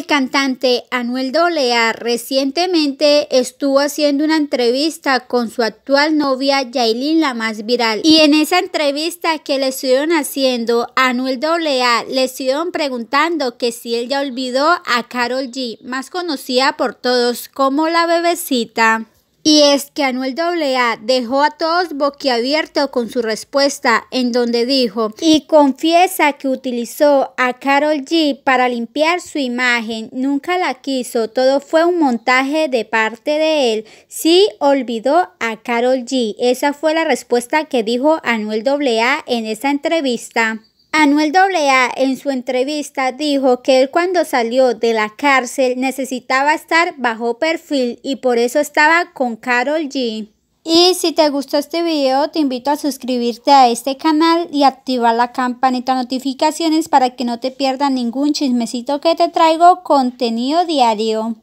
El cantante Anuel Dolea recientemente estuvo haciendo una entrevista con su actual novia Yailin, la más viral. Y en esa entrevista que le estuvieron haciendo, Anuel Dolea le estuvieron preguntando que si él ya olvidó a Carol G, más conocida por todos como la bebecita. Y es que Anuel AA dejó a todos boquiabiertos con su respuesta en donde dijo y confiesa que utilizó a Carol G para limpiar su imagen, nunca la quiso, todo fue un montaje de parte de él, sí olvidó a Carol G. Esa fue la respuesta que dijo Anuel AA en esa entrevista. Anuel AA en su entrevista dijo que él cuando salió de la cárcel necesitaba estar bajo perfil y por eso estaba con Carol G. Y si te gustó este video te invito a suscribirte a este canal y activar la campanita de notificaciones para que no te pierdas ningún chismecito que te traigo contenido diario.